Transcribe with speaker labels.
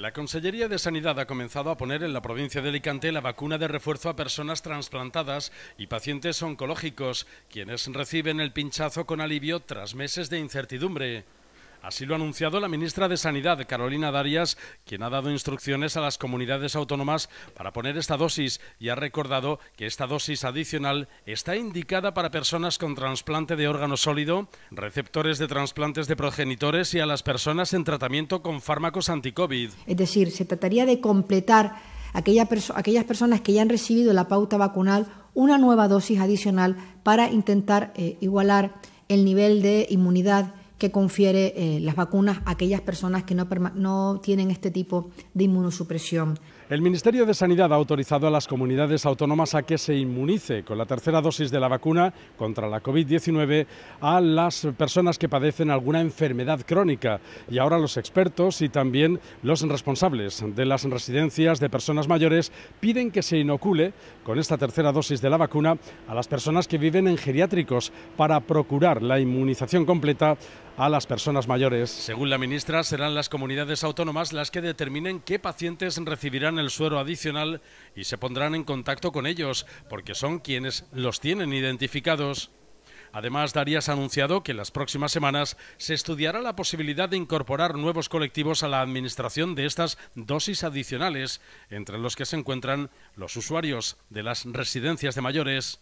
Speaker 1: La Consellería de Sanidad ha comenzado a poner en la provincia de Alicante la vacuna de refuerzo a personas transplantadas y pacientes oncológicos, quienes reciben el pinchazo con alivio tras meses de incertidumbre. Así lo ha anunciado la ministra de Sanidad, Carolina Darias, quien ha dado instrucciones a las comunidades autónomas para poner esta dosis y ha recordado que esta dosis adicional está indicada para personas con trasplante de órgano sólido, receptores de trasplantes de progenitores y a las personas en tratamiento con fármacos anticovid.
Speaker 2: Es decir, se trataría de completar aquella aquellas personas que ya han recibido la pauta vacunal una nueva dosis adicional para intentar eh, igualar el nivel de inmunidad que confiere eh, las vacunas a aquellas personas que no, no tienen este tipo de inmunosupresión.
Speaker 1: El Ministerio de Sanidad ha autorizado a las comunidades autónomas a que se inmunice con la tercera dosis de la vacuna contra la COVID-19 a las personas que padecen alguna enfermedad crónica. Y ahora los expertos y también los responsables de las residencias de personas mayores piden que se inocule con esta tercera dosis de la vacuna a las personas que viven en geriátricos para procurar la inmunización completa a las personas mayores. Según la ministra, serán las comunidades autónomas las que determinen qué pacientes recibirán el suero adicional y se pondrán en contacto con ellos, porque son quienes los tienen identificados. Además, Darías ha anunciado que en las próximas semanas se estudiará la posibilidad de incorporar nuevos colectivos a la administración de estas dosis adicionales, entre los que se encuentran los usuarios de las residencias de mayores.